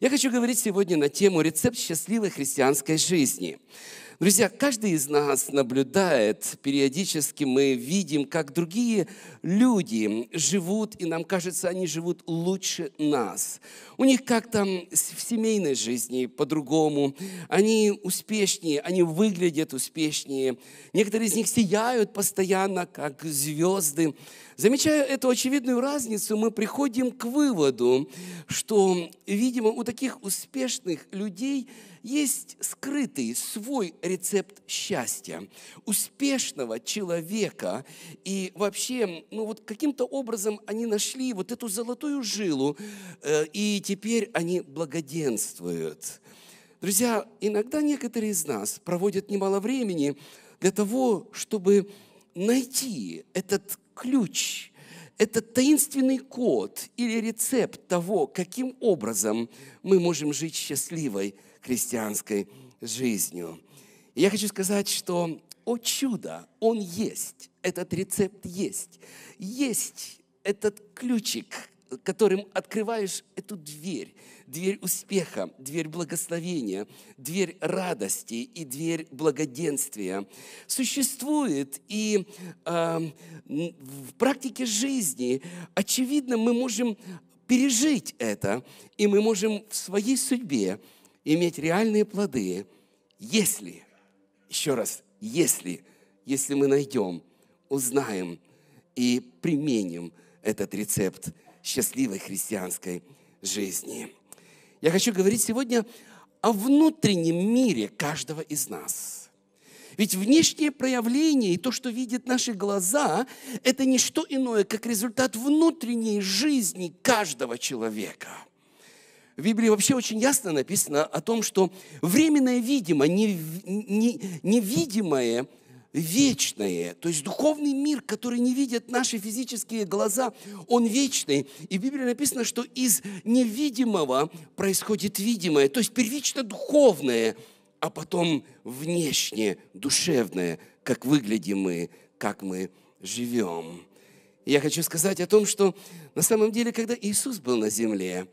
Я хочу говорить сегодня на тему «Рецепт счастливой христианской жизни». Друзья, каждый из нас наблюдает, периодически мы видим, как другие люди живут, и нам кажется, они живут лучше нас. У них как-то в семейной жизни по-другому, они успешнее, они выглядят успешнее. Некоторые из них сияют постоянно, как звезды. Замечая эту очевидную разницу, мы приходим к выводу, что, видимо, у таких успешных людей – есть скрытый свой рецепт счастья. Успешного человека и вообще, ну вот каким-то образом они нашли вот эту золотую жилу, э, и теперь они благоденствуют. Друзья, иногда некоторые из нас проводят немало времени для того, чтобы найти этот ключ, этот таинственный код или рецепт того, каким образом мы можем жить счастливой, христианской жизнью. И я хочу сказать, что, о чудо, он есть, этот рецепт есть. Есть этот ключик, которым открываешь эту дверь, дверь успеха, дверь благословения, дверь радости и дверь благоденствия. Существует и э, в практике жизни, очевидно, мы можем пережить это, и мы можем в своей судьбе иметь реальные плоды, если, еще раз, если, если мы найдем, узнаем и применим этот рецепт счастливой христианской жизни. Я хочу говорить сегодня о внутреннем мире каждого из нас. Ведь внешнее проявление и то, что видят наши глаза, это не что иное, как результат внутренней жизни каждого человека – в Библии вообще очень ясно написано о том, что временное видимое, не невидимое, вечное. То есть духовный мир, который не видят наши физические глаза, он вечный. И в Библии написано, что из невидимого происходит видимое. То есть первично духовное, а потом внешне душевное, как выглядим мы, как мы живем. я хочу сказать о том, что на самом деле, когда Иисус был на земле,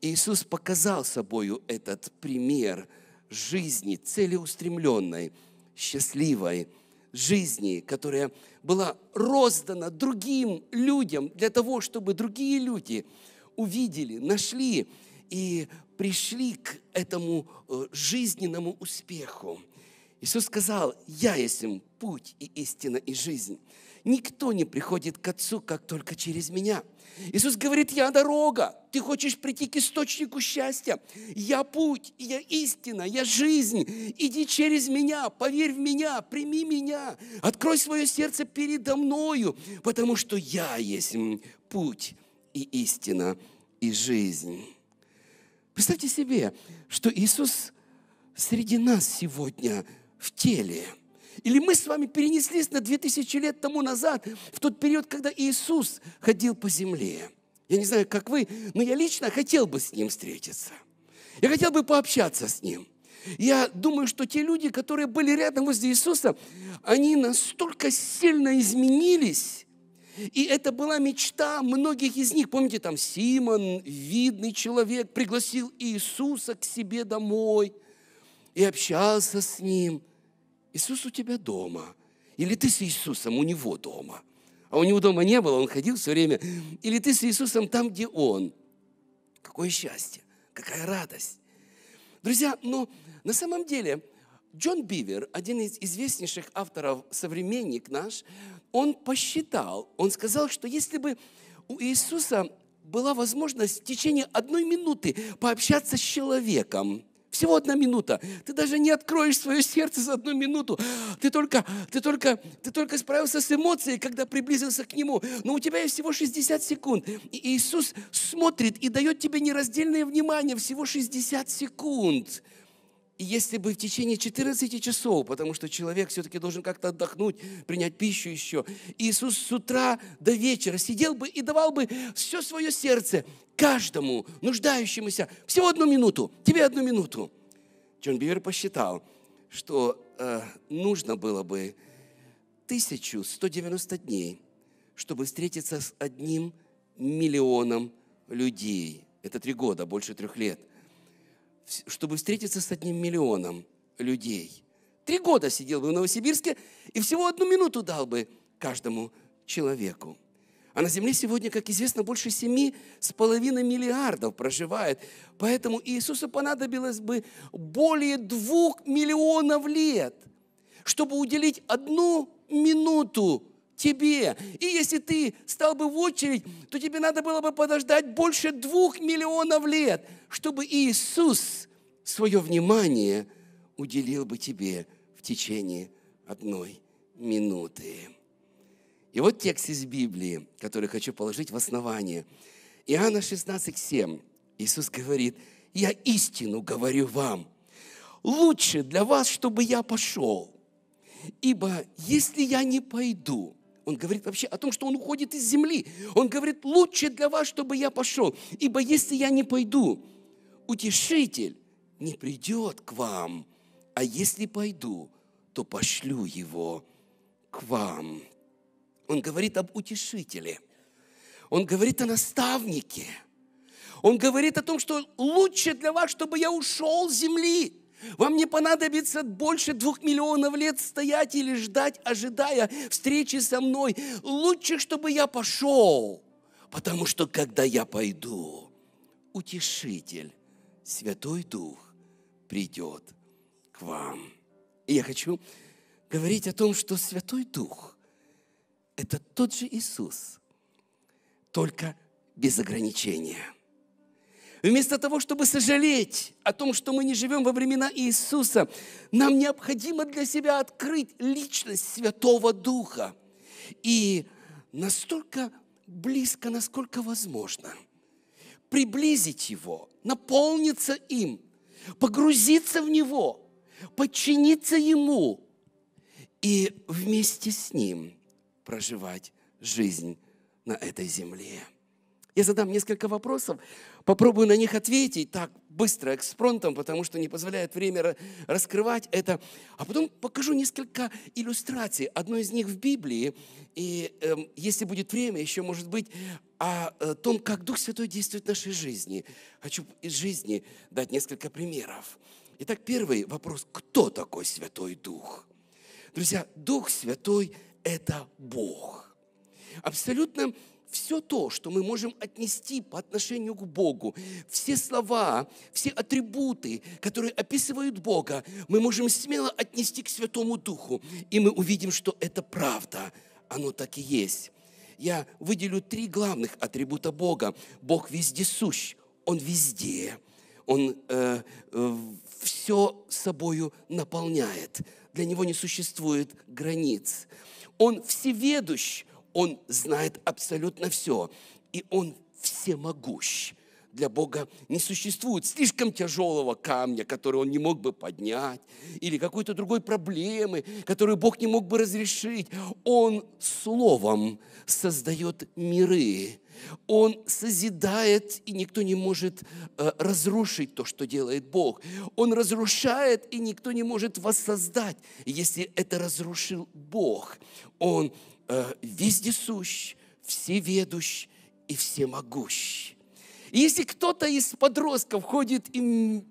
Иисус показал собою этот пример жизни целеустремленной, счастливой, жизни, которая была роздана другим людям для того, чтобы другие люди увидели, нашли и пришли к этому э, жизненному успеху. Иисус сказал, «Я есть им путь и истина и жизнь». Никто не приходит к Отцу, как только через меня. Иисус говорит, я дорога. Ты хочешь прийти к источнику счастья. Я путь, я истина, я жизнь. Иди через меня, поверь в меня, прими меня. Открой свое сердце передо мною, потому что я есть путь и истина и жизнь. Представьте себе, что Иисус среди нас сегодня в теле – или мы с вами перенеслись на 2000 лет тому назад, в тот период, когда Иисус ходил по земле. Я не знаю, как вы, но я лично хотел бы с Ним встретиться. Я хотел бы пообщаться с Ним. Я думаю, что те люди, которые были рядом возле Иисуса, они настолько сильно изменились, и это была мечта многих из них. Помните, там Симон, видный человек, пригласил Иисуса к себе домой и общался с ним – Иисус у тебя дома. Или ты с Иисусом у него дома. А у него дома не было, он ходил все время. Или ты с Иисусом там, где он. Какое счастье, какая радость. Друзья, но на самом деле Джон Бивер, один из известнейших авторов, современник наш, он посчитал, он сказал, что если бы у Иисуса была возможность в течение одной минуты пообщаться с человеком, всего одна минута. Ты даже не откроешь свое сердце за одну минуту. Ты только, ты только, ты только справился с эмоцией, когда приблизился к Нему. Но у тебя есть всего 60 секунд. И Иисус смотрит и дает тебе нераздельное внимание всего 60 секунд. Секунд если бы в течение 14 часов, потому что человек все-таки должен как-то отдохнуть, принять пищу еще, Иисус с утра до вечера сидел бы и давал бы все свое сердце каждому нуждающемуся всего одну минуту, тебе одну минуту. Джон Бивер посчитал, что э, нужно было бы 1190 дней, чтобы встретиться с одним миллионом людей. Это три года, больше трех лет – чтобы встретиться с одним миллионом людей. Три года сидел бы в Новосибирске и всего одну минуту дал бы каждому человеку. А на Земле сегодня, как известно, больше семи с половиной миллиардов проживает. Поэтому Иисусу понадобилось бы более двух миллионов лет, чтобы уделить одну минуту тебе. И если ты стал бы в очередь, то тебе надо было бы подождать больше двух миллионов лет, чтобы Иисус свое внимание уделил бы тебе в течение одной минуты. И вот текст из Библии, который хочу положить в основание. Иоанна 16, 7. Иисус говорит, «Я истину говорю вам. Лучше для вас, чтобы я пошел. Ибо если я не пойду, он говорит вообще о том, что он уходит из земли. Он говорит, лучше для вас, чтобы я пошел. Ибо если я не пойду, утешитель не придет к вам. А если пойду, то пошлю его к вам. Он говорит об утешителе. Он говорит о наставнике. Он говорит о том, что лучше для вас, чтобы я ушел с земли. Вам не понадобится больше двух миллионов лет стоять или ждать, ожидая встречи со мной. Лучше, чтобы я пошел, потому что когда я пойду, утешитель, Святой Дух придет к вам. И я хочу говорить о том, что Святой Дух – это тот же Иисус, только без ограничения – Вместо того, чтобы сожалеть о том, что мы не живем во времена Иисуса, нам необходимо для себя открыть личность Святого Духа. И настолько близко, насколько возможно, приблизить Его, наполниться им, погрузиться в Него, подчиниться Ему и вместе с Ним проживать жизнь на этой земле. Я задам несколько вопросов, Попробую на них ответить так быстро, экспронтом, потому что не позволяет время раскрывать это. А потом покажу несколько иллюстраций. Одно из них в Библии. И э, если будет время, еще может быть о э, том, как Дух Святой действует в нашей жизни. Хочу из жизни дать несколько примеров. Итак, первый вопрос. Кто такой Святой Дух? Друзья, Дух Святой – это Бог. Абсолютно все то, что мы можем отнести по отношению к Богу, все слова, все атрибуты, которые описывают Бога, мы можем смело отнести к Святому Духу, и мы увидим, что это правда, оно так и есть. Я выделю три главных атрибута Бога. Бог вездесущ. Он везде. Он э, э, все собою наполняет. Для Него не существует границ. Он всеведущ, он знает абсолютно все. И Он всемогущ. Для Бога не существует слишком тяжелого камня, который Он не мог бы поднять, или какой-то другой проблемы, которую Бог не мог бы разрешить. Он словом создает миры. Он созидает, и никто не может э, разрушить то, что делает Бог. Он разрушает, и никто не может воссоздать, если это разрушил Бог. Он Э, вездесущ, всеведущ и всемогущ. если кто-то из подростков ходит и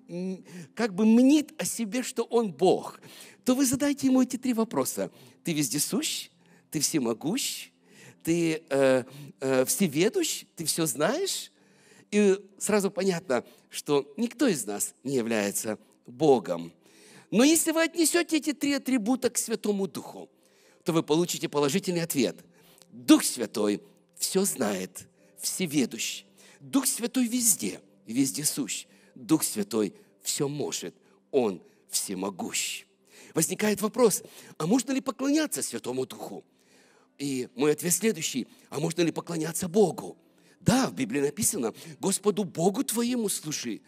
как бы мнит о себе, что он Бог, то вы задайте ему эти три вопроса. Ты вездесущ, ты всемогущ, ты э, э, всеведущ, ты все знаешь. И сразу понятно, что никто из нас не является Богом. Но если вы отнесете эти три атрибута к Святому Духу, то вы получите положительный ответ. Дух Святой все знает, всеведущ. Дух Святой везде, везде сущ. Дух Святой все может, Он всемогущ. Возникает вопрос, а можно ли поклоняться Святому Духу? И мой ответ следующий, а можно ли поклоняться Богу? Да, в Библии написано, Господу Богу твоему служи,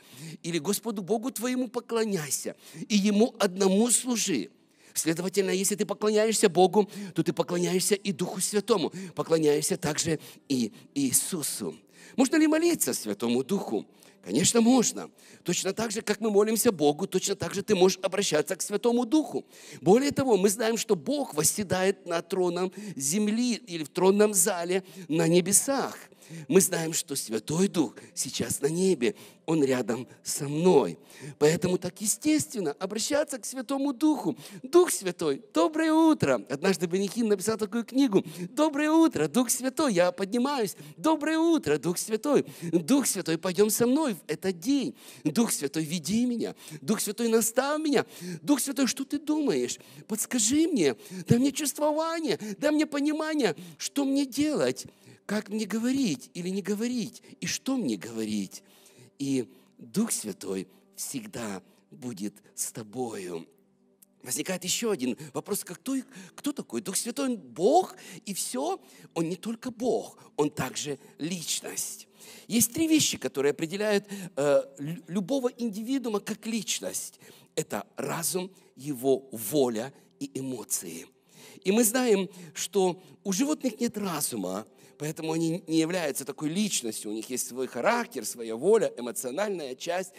или Господу Богу твоему поклоняйся, и Ему одному служи. Следовательно, если ты поклоняешься Богу, то ты поклоняешься и Духу Святому, поклоняешься также и Иисусу. Можно ли молиться Святому Духу? Конечно, можно. Точно так же, как мы молимся Богу, точно так же ты можешь обращаться к Святому Духу. Более того, мы знаем, что Бог восседает на троном земли или в тронном зале на небесах. Мы знаем, что Святой Дух сейчас на небе, Он рядом со мной. Поэтому так естественно обращаться к Святому Духу. Дух Святой, доброе утро. Однажды Бенихин написал такую книгу. Доброе утро, Дух Святой, я поднимаюсь. Доброе утро, Дух Святой. Дух Святой, пойдем со мной в этот день. Дух Святой, веди меня. Дух Святой, наставь меня. Дух Святой, что ты думаешь? Подскажи мне, дай мне чувствование, дай мне понимание, что мне делать как мне говорить или не говорить, и что мне говорить. И Дух Святой всегда будет с тобою. Возникает еще один вопрос, как кто, кто такой? Дух Святой, он Бог, и все, он не только Бог, он также личность. Есть три вещи, которые определяют э, любого индивидуума как личность. Это разум, его воля и эмоции. И мы знаем, что у животных нет разума, Поэтому они не являются такой личностью. У них есть свой характер, своя воля, эмоциональная часть.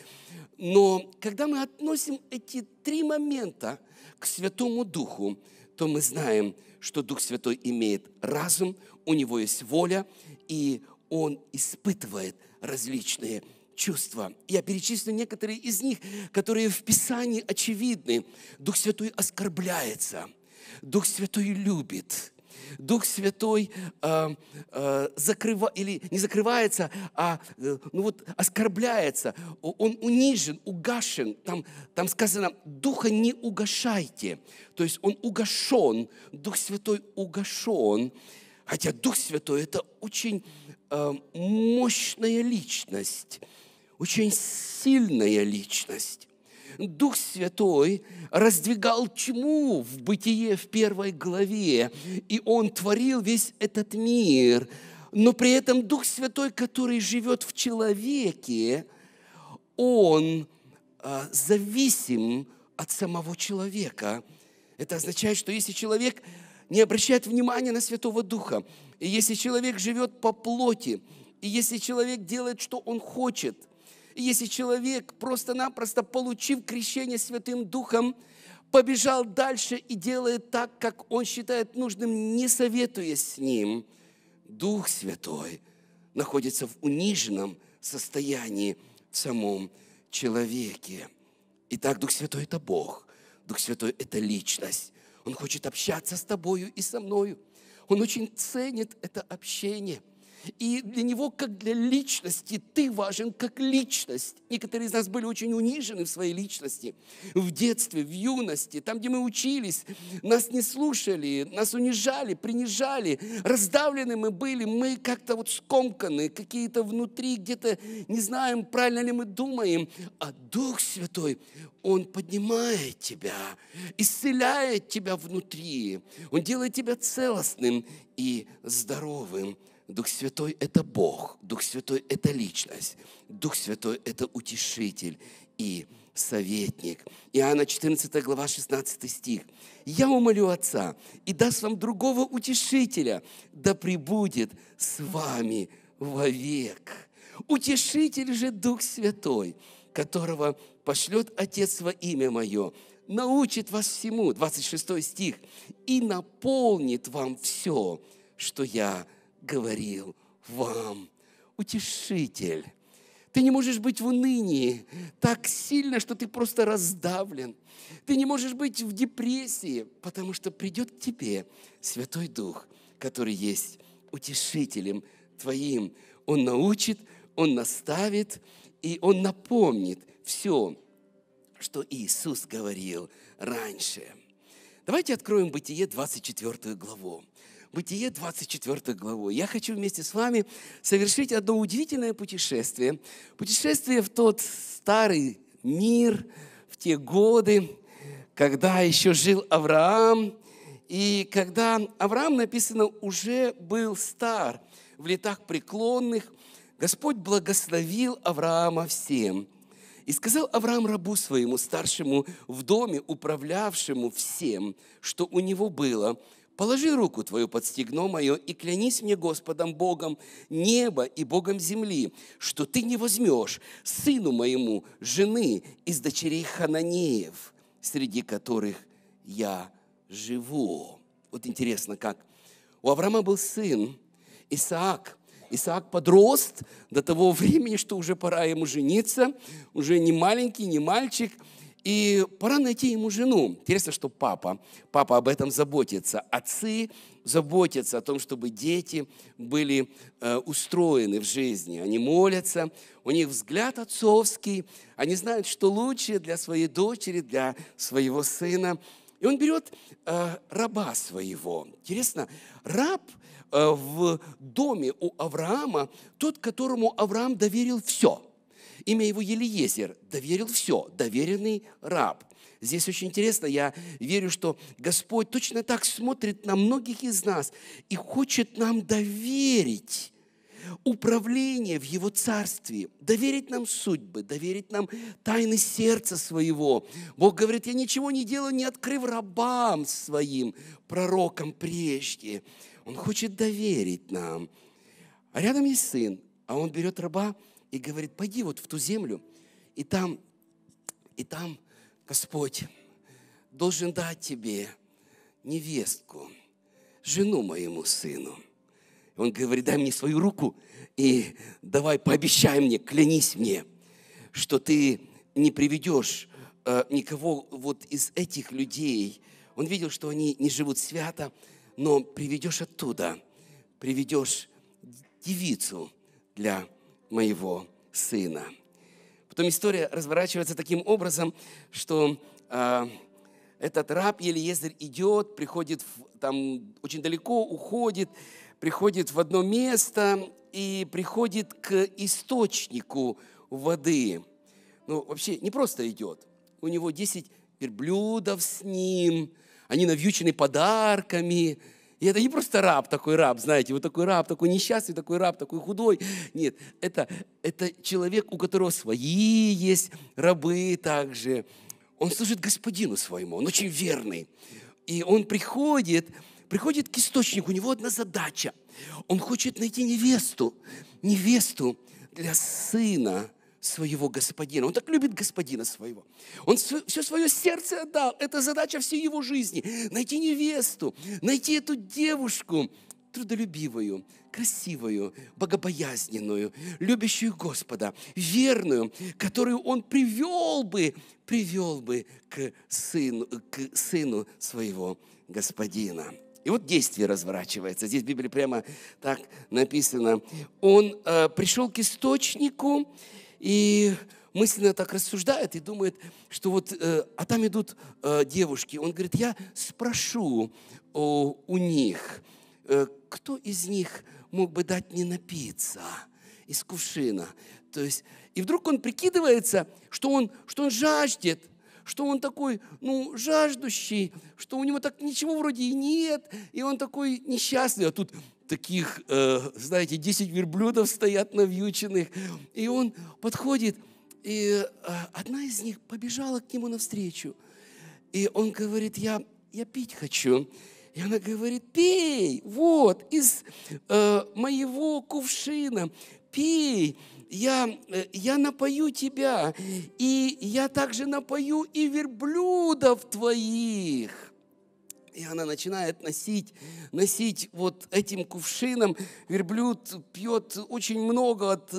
Но когда мы относим эти три момента к Святому Духу, то мы знаем, что Дух Святой имеет разум, у него есть воля, и он испытывает различные чувства. Я перечислю некоторые из них, которые в Писании очевидны. Дух Святой оскорбляется, Дух Святой любит, Дух Святой э, э, закрыва, или не закрывается, а э, ну вот, оскорбляется, он унижен, угашен. Там, там сказано, Духа не угашайте. То есть он угашен, Дух Святой угашен. Хотя Дух Святой – это очень э, мощная личность, очень сильная личность. Дух Святой раздвигал чему в бытие в первой главе, и Он творил весь этот мир. Но при этом Дух Святой, который живет в человеке, Он а, зависим от самого человека. Это означает, что если человек не обращает внимания на Святого Духа, и если человек живет по плоти, и если человек делает, что он хочет – и если человек просто-напросто, получив крещение Святым Духом, побежал дальше и делает так, как он считает нужным, не советуя с ним, Дух Святой находится в униженном состоянии в самом человеке. Итак, Дух Святой – это Бог. Дух Святой – это личность. Он хочет общаться с тобою и со мною. Он очень ценит это общение – и для него, как для личности, ты важен как личность. Некоторые из нас были очень унижены в своей личности. В детстве, в юности, там, где мы учились, нас не слушали, нас унижали, принижали. Раздавлены мы были, мы как-то вот скомканы, какие-то внутри, где-то не знаем, правильно ли мы думаем. А Дух Святой, Он поднимает тебя, исцеляет тебя внутри. Он делает тебя целостным и здоровым. Дух Святой – это Бог, Дух Святой – это Личность, Дух Святой – это Утешитель и Советник. Иоанна 14 глава 16 стих. «Я умолю Отца и даст вам другого Утешителя, да пребудет с вами вовек». Утешитель же Дух Святой, которого пошлет Отец во имя Мое, научит вас всему, 26 стих, и наполнит вам все, что я говорю говорил вам. Утешитель. Ты не можешь быть в унынии так сильно, что ты просто раздавлен. Ты не можешь быть в депрессии, потому что придет к тебе Святой Дух, который есть утешителем твоим. Он научит, он наставит, и он напомнит все, что Иисус говорил раньше. Давайте откроем Бытие 24 главу. Бытие 24 главой. Я хочу вместе с вами совершить одно удивительное путешествие. Путешествие в тот старый мир, в те годы, когда еще жил Авраам. И когда Авраам, написано, уже был стар, в летах преклонных, Господь благословил Авраама всем – и сказал Авраам рабу своему, старшему в доме, управлявшему всем, что у него было, Положи руку твою под стегно мое и клянись мне Господом Богом неба и Богом земли, что ты не возьмешь сыну моему жены из дочерей Хананеев, среди которых я живу. Вот интересно, как у Авраама был сын Исаак. Исаак подрост до того времени, что уже пора ему жениться, уже не маленький, не мальчик – и пора найти ему жену. Интересно, что папа, папа об этом заботится. Отцы заботятся о том, чтобы дети были э, устроены в жизни. Они молятся, у них взгляд отцовский, они знают, что лучше для своей дочери, для своего сына. И он берет э, раба своего. Интересно, раб э, в доме у Авраама тот, которому Авраам доверил все – Имя его Елиезер. Доверил все. Доверенный раб. Здесь очень интересно, я верю, что Господь точно так смотрит на многих из нас и хочет нам доверить управление в Его Царстве, доверить нам судьбы, доверить нам тайны сердца своего. Бог говорит, я ничего не делаю, не открыв рабам своим, пророкам прежде. Он хочет доверить нам. А рядом есть сын, а он берет раба – и говорит, пойди вот в ту землю, и там, и там Господь должен дать тебе невестку, жену моему сыну. Он говорит, дай мне свою руку и давай пообещай мне, клянись мне, что ты не приведешь э, никого вот из этих людей. Он видел, что они не живут свято, но приведешь оттуда, приведешь девицу для моего сына. Потом история разворачивается таким образом, что э, этот раб Елиезер идет, приходит в, там очень далеко, уходит, приходит в одно место и приходит к источнику воды. Ну, вообще, не просто идет. У него 10 верблюдов с ним, они навьючены подарками – и это не просто раб, такой раб, знаете, вот такой раб, такой несчастный, такой раб, такой худой. Нет, это, это человек, у которого свои есть рабы также. Он служит господину своему, он очень верный. И он приходит, приходит к источнику, у него одна задача. Он хочет найти невесту, невесту для сына, своего господина. Он так любит господина своего. Он все свое сердце отдал. Это задача всей его жизни. Найти невесту, найти эту девушку трудолюбивую, красивую, богобоязненную, любящую Господа, верную, которую он привел бы, привел бы к сыну, к сыну своего господина. И вот действие разворачивается. Здесь в Библии прямо так написано. Он э, пришел к источнику, и мысленно так рассуждает и думает, что вот, э, а там идут э, девушки. Он говорит, я спрошу у них, э, кто из них мог бы дать мне напиться из кувшина. То есть, и вдруг он прикидывается, что он, что он жаждет, что он такой, ну, жаждущий, что у него так ничего вроде и нет, и он такой несчастный, а тут таких, э, знаете, 10 верблюдов стоят навьюченных. И он подходит, и э, одна из них побежала к нему навстречу. И он говорит, я, я пить хочу. И она говорит, пей, вот, из э, моего кувшина, пей, я, э, я напою тебя, и я также напою и верблюдов твоих. И она начинает носить, носить вот этим кувшином. Верблюд пьет очень много, от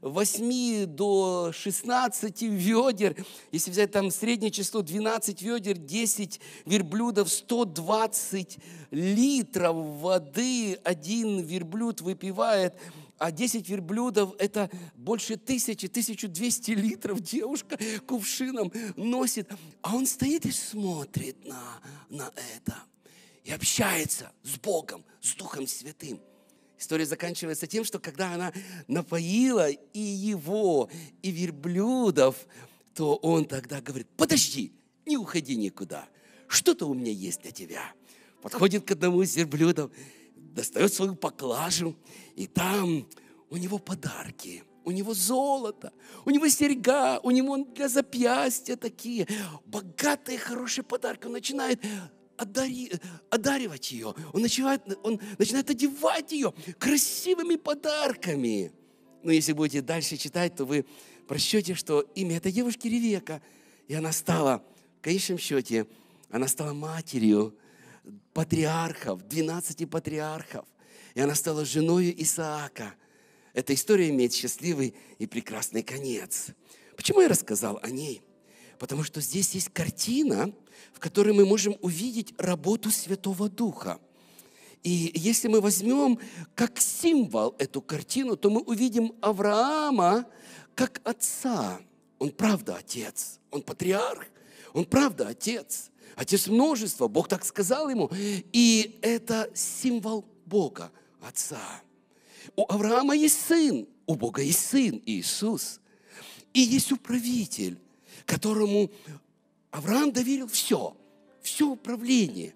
8 э, до 16 ведер. Если взять там среднее число 12 ведер, 10 верблюдов, 120 литров воды один верблюд выпивает – а 10 верблюдов – это больше тысячи, 1200 литров девушка кувшином носит. А он стоит и смотрит на, на это. И общается с Богом, с Духом Святым. История заканчивается тем, что когда она напоила и его, и верблюдов, то он тогда говорит, подожди, не уходи никуда, что-то у меня есть для тебя. Подходит к одному из верблюдов, достает свою поклажу и там у него подарки, у него золото, у него серьга, у него для запястья такие богатые, хорошие подарки. Он начинает одаривать ее, он начинает, он начинает одевать ее красивыми подарками. Но если будете дальше читать, то вы прочтете, что имя этой девушки Ревека. И она стала, в конечном счете, она стала матерью патриархов, 12 патриархов и она стала женой Исаака. Эта история имеет счастливый и прекрасный конец. Почему я рассказал о ней? Потому что здесь есть картина, в которой мы можем увидеть работу Святого Духа. И если мы возьмем как символ эту картину, то мы увидим Авраама как отца. Он правда отец, он патриарх, он правда отец, отец множества, Бог так сказал ему. И это символ Бога. Отца. У Авраама есть сын, у Бога есть сын Иисус. И есть управитель, которому Авраам доверил все, все управление.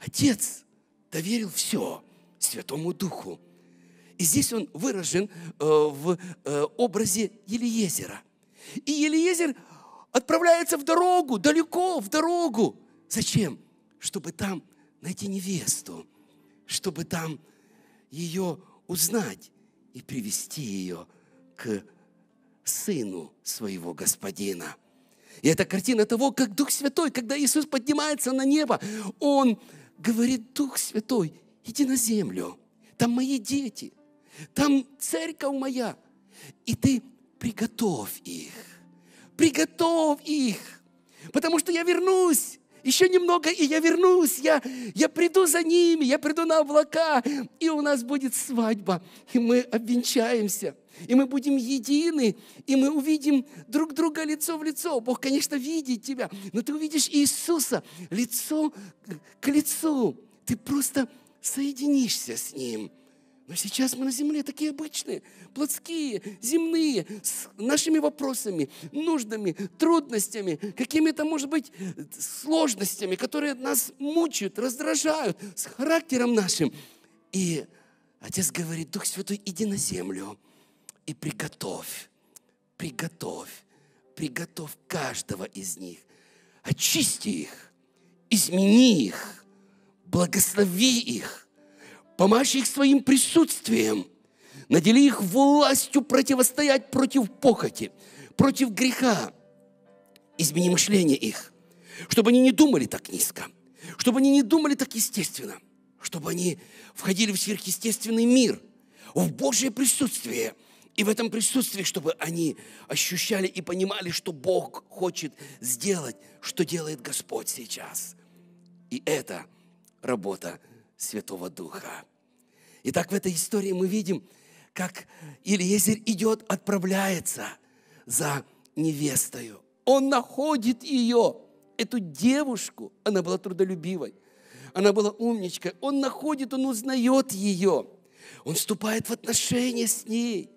Отец доверил все Святому Духу. И здесь он выражен э, в э, образе Елиезера. И Елиезер отправляется в дорогу, далеко в дорогу. Зачем? Чтобы там найти невесту, чтобы там ее узнать и привести ее к сыну своего господина. И это картина того, как Дух Святой, когда Иисус поднимается на небо, Он говорит, Дух Святой, иди на землю, там мои дети, там церковь моя, и ты приготовь их, приготовь их, потому что я вернусь, еще немного, и я вернусь, я, я приду за ними, я приду на облака, и у нас будет свадьба, и мы обвенчаемся, и мы будем едины, и мы увидим друг друга лицо в лицо. Бог, конечно, видит тебя, но ты увидишь Иисуса лицо к лицу. Ты просто соединишься с Ним. Но сейчас мы на земле такие обычные, плотские, земные, с нашими вопросами, нуждами, трудностями, какими-то, может быть, сложностями, которые нас мучают, раздражают, с характером нашим. И Отец говорит, Дух Святой, иди на землю и приготовь, приготовь, приготовь каждого из них. Очисти их, измени их, благослови их, Помажь их своим присутствием. Надели их властью противостоять против похоти, против греха. Измени мышление их, чтобы они не думали так низко, чтобы они не думали так естественно, чтобы они входили в сверхъестественный мир, в Божье присутствие – и в этом присутствии, чтобы они ощущали и понимали, что Бог хочет сделать, что делает Господь сейчас. И это работа Святого Духа. Итак, в этой истории мы видим, как Ильезер идет, отправляется за невестою. Он находит ее, эту девушку. Она была трудолюбивой, она была умничкой. Он находит, он узнает ее. Он вступает в отношения с ней.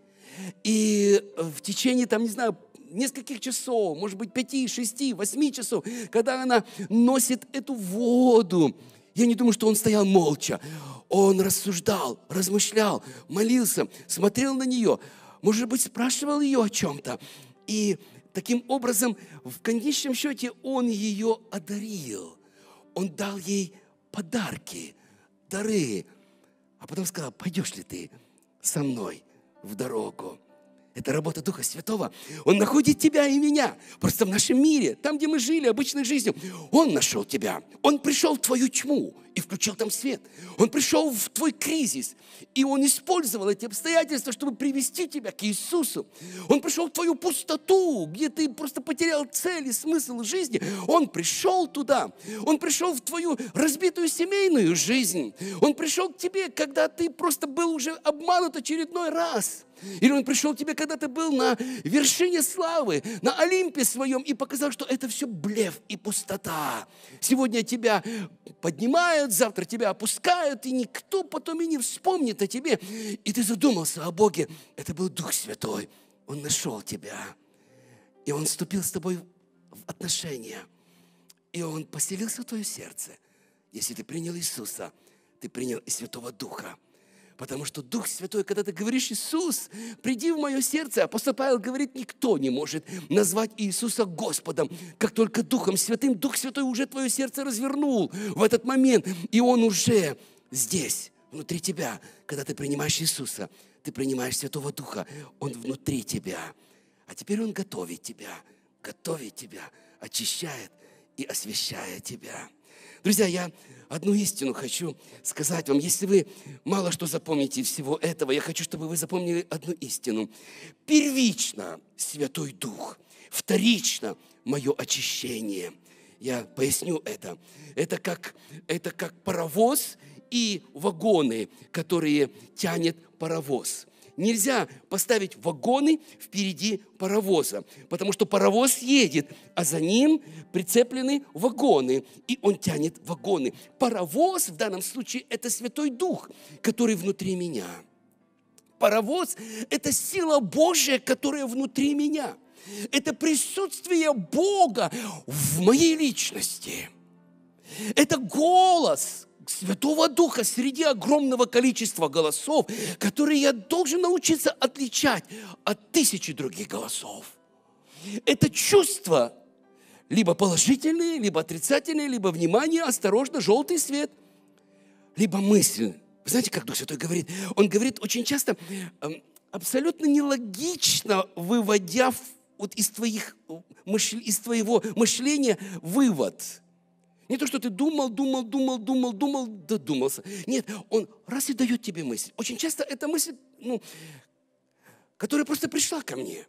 И э, в течение, там, не знаю, нескольких часов, может быть, пяти, шести, восьми часов, когда она носит эту воду, я не думаю, что он стоял молча. Он рассуждал, размышлял, молился, смотрел на нее, может быть, спрашивал ее о чем-то. И таким образом, в конечном счете, он ее одарил. Он дал ей подарки, дары. А потом сказал, пойдешь ли ты со мной в дорогу? Это работа Духа Святого. Он находит тебя и меня. Просто в нашем мире, там, где мы жили обычной жизнью, Он нашел тебя. Он пришел в твою тьму и включил там свет. Он пришел в твой кризис, и Он использовал эти обстоятельства, чтобы привести тебя к Иисусу. Он пришел в твою пустоту, где ты просто потерял цель и смысл жизни. Он пришел туда. Он пришел в твою разбитую семейную жизнь. Он пришел к тебе, когда ты просто был уже обманут очередной раз – или Он пришел к тебе, когда ты был на вершине славы, на Олимпе своем, и показал, что это все блеф и пустота. Сегодня тебя поднимают, завтра тебя опускают, и никто потом и не вспомнит о тебе. И ты задумался о Боге. Это был Дух Святой. Он нашел тебя. И Он вступил с тобой в отношения. И Он поселился в твое сердце. Если ты принял Иисуса, ты принял и Святого Духа – Потому что Дух Святой, когда ты говоришь, Иисус, приди в мое сердце, апостол Павел говорит, никто не может назвать Иисуса Господом, как только Духом Святым. Дух Святой уже твое сердце развернул в этот момент, и Он уже здесь, внутри тебя. Когда ты принимаешь Иисуса, ты принимаешь Святого Духа, Он внутри тебя. А теперь Он готовит тебя, готовит тебя, очищает и освещает тебя. Друзья, я одну истину хочу сказать вам. Если вы мало что запомните всего этого, я хочу, чтобы вы запомнили одну истину. Первично Святой Дух, вторично мое очищение. Я поясню это. Это как, это как паровоз и вагоны, которые тянет паровоз – нельзя поставить вагоны впереди паровоза, потому что паровоз едет, а за ним прицеплены вагоны, и он тянет вагоны. Паровоз в данном случае – это Святой Дух, который внутри меня. Паровоз – это сила Божья, которая внутри меня. Это присутствие Бога в моей личности – это голос, Святого Духа среди огромного количества голосов, которые я должен научиться отличать от тысячи других голосов. Это чувство, либо положительные, либо отрицательные, либо внимание, осторожно, желтый свет, либо мысль. Вы знаете, как Дух Святой говорит? Он говорит очень часто, эм, абсолютно нелогично выводя вот из, твоих, э, из твоего мышления вывод – не то, что ты думал, думал, думал, думал, думал, додумался. Нет, он раз и дает тебе мысль. Очень часто эта мысль, ну, которая просто пришла ко мне.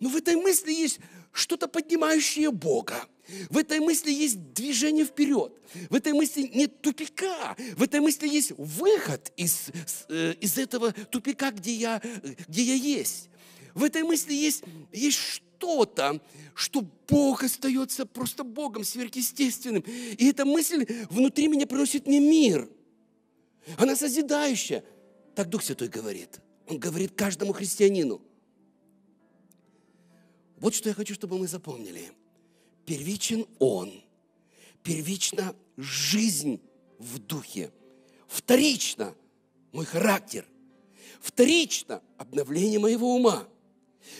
Но в этой мысли есть что-то поднимающее Бога. В этой мысли есть движение вперед. В этой мысли нет тупика. В этой мысли есть выход из, э, из этого тупика, где я, где я есть. В этой мысли есть, есть что-то, что Бог остается просто Богом, сверхъестественным. И эта мысль внутри меня приносит мне мир. Она созидающая. Так Дух Святой говорит. Он говорит каждому христианину. Вот что я хочу, чтобы мы запомнили. Первичен Он. Первична жизнь в Духе. Вторично мой характер. Вторично обновление моего ума.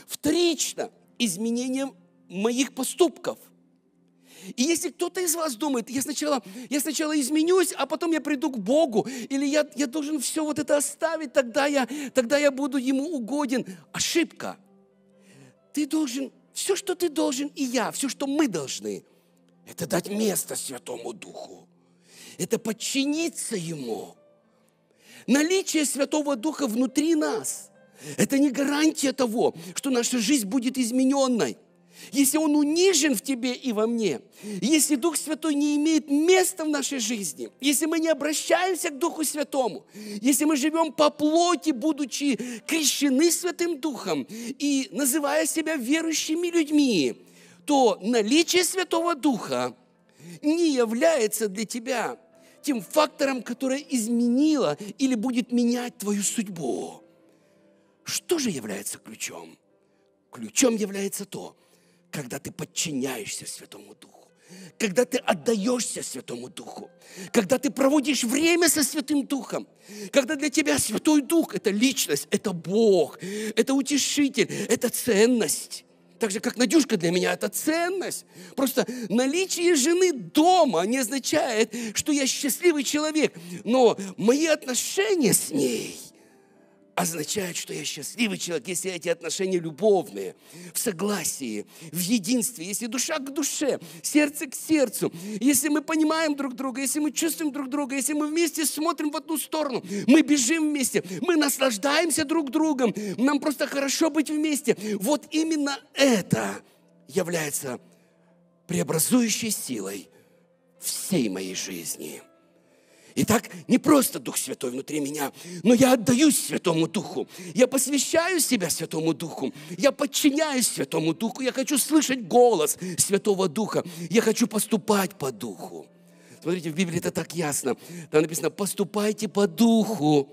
Вторично – изменением моих поступков. И если кто-то из вас думает, я сначала, я сначала изменюсь, а потом я приду к Богу, или я, я должен все вот это оставить, тогда я, тогда я буду Ему угоден. Ошибка. Ты должен, все, что ты должен, и я, все, что мы должны, это дать место Святому Духу. Это подчиниться Ему. Наличие Святого Духа внутри нас – это не гарантия того, что наша жизнь будет измененной. Если Он унижен в тебе и во мне, если Дух Святой не имеет места в нашей жизни, если мы не обращаемся к Духу Святому, если мы живем по плоти, будучи крещены Святым Духом и называя себя верующими людьми, то наличие Святого Духа не является для тебя тем фактором, который изменило или будет менять твою судьбу. Что же является ключом? Ключом является то, когда ты подчиняешься Святому Духу, когда ты отдаешься Святому Духу, когда ты проводишь время со Святым Духом, когда для тебя Святой Дух – это личность, это Бог, это утешитель, это ценность. Так же, как Надюшка для меня – это ценность. Просто наличие жены дома не означает, что я счастливый человек, но мои отношения с ней – означает, что я счастливый человек, если эти отношения любовные, в согласии, в единстве, если душа к душе, сердце к сердцу, если мы понимаем друг друга, если мы чувствуем друг друга, если мы вместе смотрим в одну сторону, мы бежим вместе, мы наслаждаемся друг другом, нам просто хорошо быть вместе. Вот именно это является преобразующей силой всей моей жизни. И так не просто Дух Святой внутри меня, но я отдаюсь Святому Духу. Я посвящаю себя Святому Духу. Я подчиняюсь Святому Духу. Я хочу слышать голос Святого Духа. Я хочу поступать по Духу. Смотрите, в Библии это так ясно. Там написано, поступайте по Духу,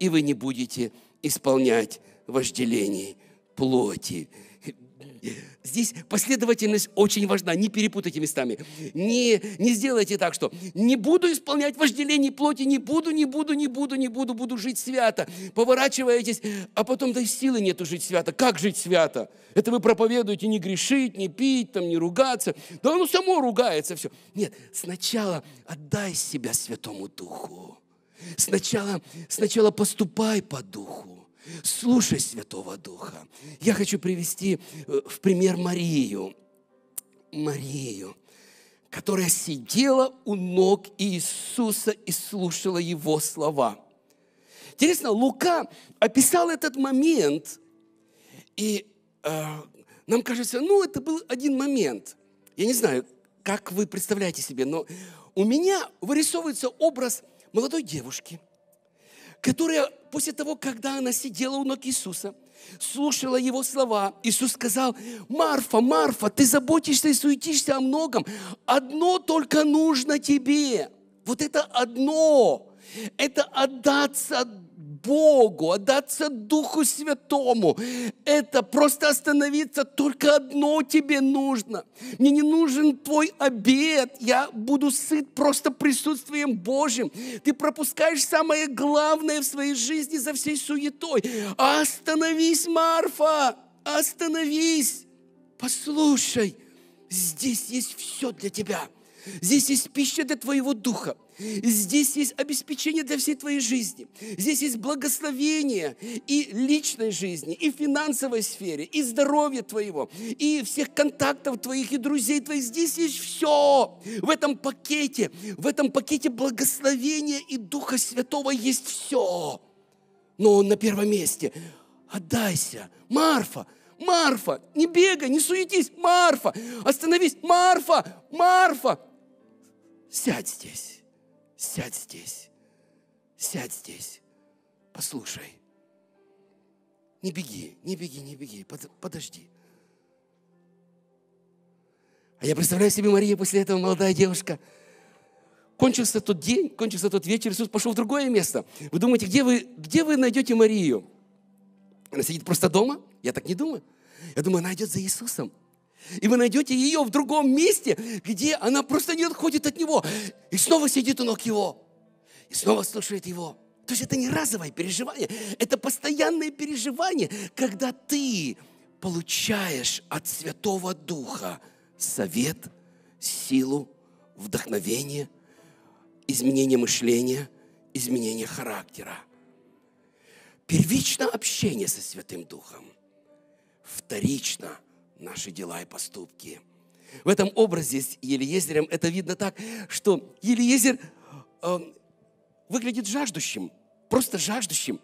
и вы не будете исполнять вожделений плоти. Здесь последовательность очень важна. Не перепутайте местами. Не, не сделайте так, что не буду исполнять вожделений плоти, не буду, не буду, не буду, не буду, буду жить свято. Поворачиваетесь, а потом да и силы нету жить свято. Как жить свято? Это вы проповедуете не грешить, не пить, там, не ругаться. Да оно само ругается все. Нет, сначала отдай себя Святому Духу. Сначала, сначала поступай по Духу. Слушай Святого Духа. Я хочу привести э, в пример Марию. Марию, которая сидела у ног Иисуса и слушала Его слова. Интересно, Лука описал этот момент, и э, нам кажется, ну, это был один момент. Я не знаю, как вы представляете себе, но у меня вырисовывается образ молодой девушки – которая после того, когда она сидела у ног Иисуса, слушала его слова, Иисус сказал, Марфа, Марфа, ты заботишься и суетишься о многом, одно только нужно тебе. Вот это одно, это отдаться Богу, отдаться Духу Святому. Это просто остановиться. Только одно тебе нужно. Мне не нужен твой обед. Я буду сыт просто присутствием Божьим. Ты пропускаешь самое главное в своей жизни за всей суетой. Остановись, Марфа! Остановись! Послушай, здесь есть все для тебя. Здесь есть пища для твоего духа. Здесь есть обеспечение для всей твоей жизни. Здесь есть благословение и личной жизни, и финансовой сфере, и здоровья твоего, и всех контактов твоих, и друзей твоих. Здесь есть все в этом пакете. В этом пакете благословения и Духа Святого есть все. Но Он на первом месте. Отдайся. Марфа, Марфа, не бегай, не суетись. Марфа, остановись. Марфа, Марфа, сядь здесь сядь здесь, сядь здесь, послушай. Не беги, не беги, не беги, под, подожди. А я представляю себе Мария после этого, молодая девушка. Кончился тот день, кончился тот вечер, Иисус пошел в другое место. Вы думаете, где вы, где вы найдете Марию? Она сидит просто дома? Я так не думаю. Я думаю, она идет за Иисусом. И вы найдете ее в другом месте, где она просто не отходит от него. И снова сидит у ног его. И снова слушает его. То есть это не разовое переживание, это постоянное переживание, когда ты получаешь от Святого Духа совет, силу, вдохновение, изменение мышления, изменение характера. Первично общение со Святым Духом, вторично – наши дела и поступки. В этом образе с Елиезерем это видно так, что Елиезер э, выглядит жаждущим, просто жаждущим.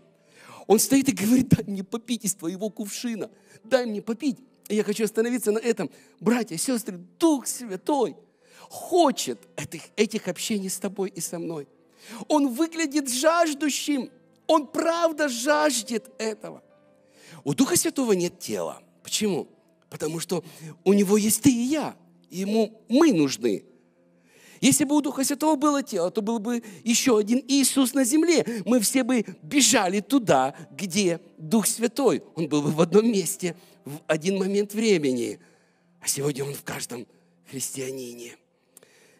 Он стоит и говорит, дай мне попить из твоего кувшина, дай мне попить. И я хочу остановиться на этом. Братья, сестры, Дух Святой хочет этих, этих общений с тобой и со мной. Он выглядит жаждущим, он правда жаждет этого. У Духа Святого нет тела. Почему? Потому что у него есть ты и я. ему мы нужны. Если бы у Духа Святого было тело, то был бы еще один Иисус на земле. Мы все бы бежали туда, где Дух Святой. Он был бы в одном месте в один момент времени. А сегодня он в каждом христианине.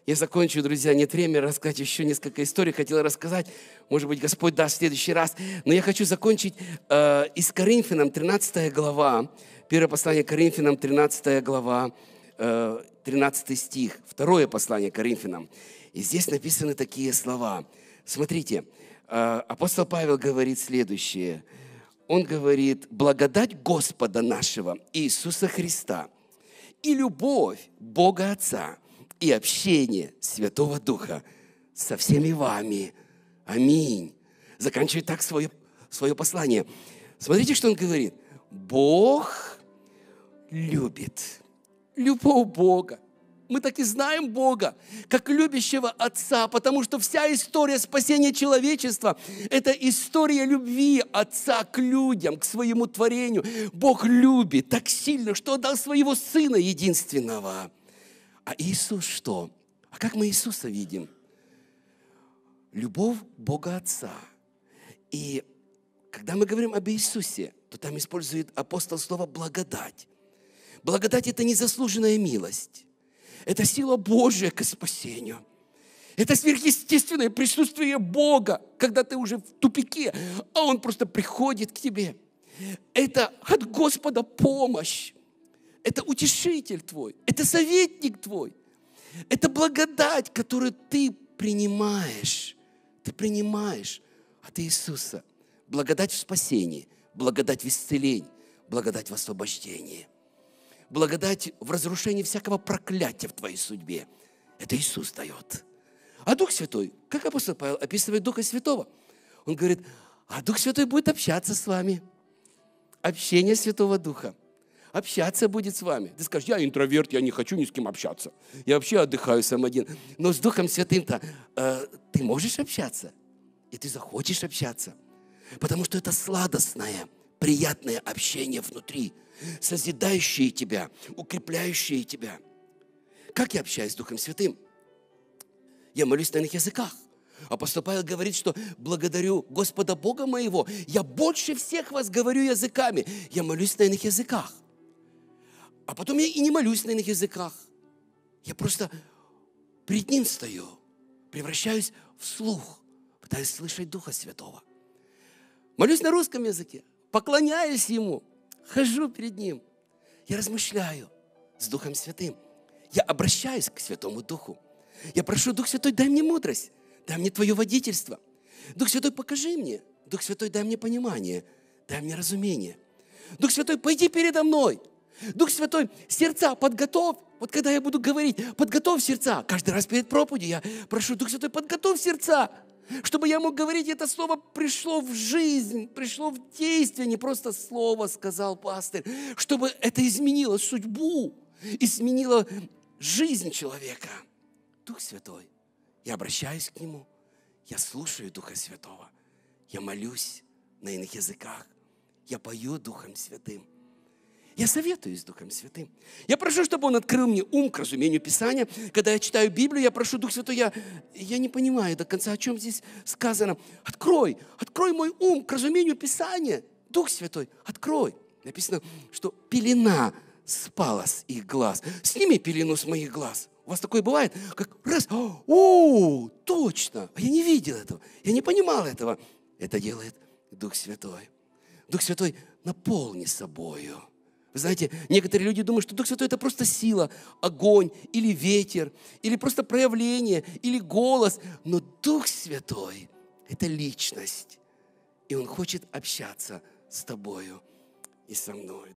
Я закончу, друзья, нет времени рассказать еще несколько историй. Хотел рассказать, может быть, Господь даст в следующий раз. Но я хочу закончить э, из Коринфянам, 13 глава, Первое послание Коринфянам, 13 глава, 13 э, стих. Второе послание Коринфянам. И здесь написаны такие слова. Смотрите, э, апостол Павел говорит следующее. Он говорит, благодать Господа нашего Иисуса Христа и любовь Бога Отца и общение Святого Духа со всеми вами. Аминь. Заканчивает так свое, свое послание. Смотрите, что он говорит. Бог любит. Любовь Бога. Мы так и знаем Бога, как любящего Отца, потому что вся история спасения человечества – это история любви Отца к людям, к своему творению. Бог любит так сильно, что отдал своего Сына единственного. А Иисус что? А как мы Иисуса видим? Любовь Бога Отца. И когда мы говорим об Иисусе, то там использует апостол слово «благодать». Благодать – это незаслуженная милость. Это сила Божия к спасению. Это сверхъестественное присутствие Бога, когда ты уже в тупике, а Он просто приходит к тебе. Это от Господа помощь. Это утешитель твой. Это советник твой. Это благодать, которую ты принимаешь. Ты принимаешь от Иисуса. Благодать в спасении, благодать в исцелении, благодать в освобождении – благодать в разрушении всякого проклятия в твоей судьбе. Это Иисус дает. А Дух Святой, как апостол Павел описывает Духа Святого, он говорит, а Дух Святой будет общаться с вами. Общение Святого Духа. Общаться будет с вами. Ты скажешь, я интроверт, я не хочу ни с кем общаться. Я вообще отдыхаю сам один. Но с Духом Святым-то э, ты можешь общаться. И ты захочешь общаться. Потому что это сладостное – приятное общение внутри, созидающее тебя, укрепляющее тебя. Как я общаюсь с Духом Святым? Я молюсь на иных языках. Апостол Павел говорит, что благодарю Господа Бога моего, я больше всех вас говорю языками, я молюсь на иных языках. А потом я и не молюсь на иных языках. Я просто перед Ним стою, превращаюсь в слух, пытаюсь слышать Духа Святого. Молюсь на русском языке, поклоняюсь Ему, хожу перед Ним. Я размышляю с Духом Святым. Я обращаюсь к Святому Духу. Я прошу, Дух Святой, дай мне мудрость, дай мне Твое водительство. Дух Святой, покажи мне. Дух Святой, дай мне понимание, дай мне разумение. Дух Святой, пойди передо мной. Дух Святой, сердца подготовь. Вот когда я буду говорить, подготовь сердца. Каждый раз перед проповедью я прошу, Дух Святой, подготовь сердца чтобы я мог говорить, это слово пришло в жизнь, пришло в действие, не просто слово сказал пастор, чтобы это изменило судьбу, изменило жизнь человека. Дух Святой, я обращаюсь к Нему, я слушаю Духа Святого, я молюсь на иных языках, я пою Духом Святым – я советуюсь с Духом Святым. Я прошу, чтобы Он открыл мне ум к разумению Писания. Когда я читаю Библию, я прошу Дух Святой, я, я не понимаю до конца, о чем здесь сказано. Открой, открой мой ум к разумению Писания. Дух Святой, открой. Написано, что пелена спала с их глаз. Сними пелену с моих глаз. У вас такое бывает, как раз, о, о точно, а я не видел этого, я не понимал этого. Это делает Дух Святой. Дух Святой, наполни собою вы знаете, некоторые люди думают, что Дух Святой – это просто сила, огонь или ветер, или просто проявление, или голос. Но Дух Святой – это личность, и Он хочет общаться с тобою и со мной.